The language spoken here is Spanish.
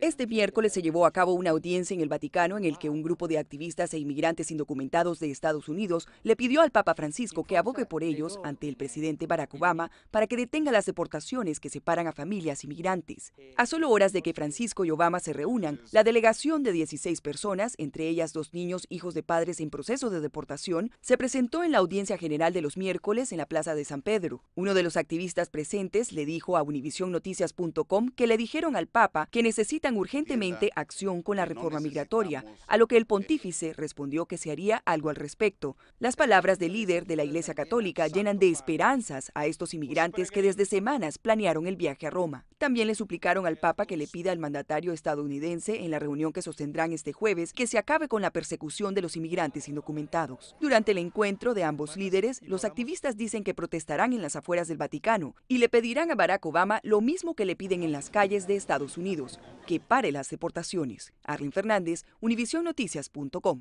Este miércoles se llevó a cabo una audiencia en el Vaticano en el que un grupo de activistas e inmigrantes indocumentados de Estados Unidos le pidió al Papa Francisco que abogue por ellos ante el presidente Barack Obama para que detenga las deportaciones que separan a familias inmigrantes. A solo horas de que Francisco y Obama se reúnan, la delegación de 16 personas, entre ellas dos niños hijos de padres en proceso de deportación, se presentó en la audiencia general de los miércoles en la Plaza de San Pedro. Uno de los activistas presentes le dijo a UnivisionNoticias.com que le dijeron al Papa que necesita urgentemente acción con la reforma migratoria, a lo que el pontífice respondió que se haría algo al respecto. Las palabras del líder de la Iglesia Católica llenan de esperanzas a estos inmigrantes que desde semanas planearon el viaje a Roma. También le suplicaron al Papa que le pida al mandatario estadounidense en la reunión que sostendrán este jueves que se acabe con la persecución de los inmigrantes indocumentados. Durante el encuentro de ambos líderes, los activistas dicen que protestarán en las afueras del Vaticano y le pedirán a Barack Obama lo mismo que le piden en las calles de Estados Unidos, que pare las deportaciones. Arlene Fernández, Univisionnoticias.com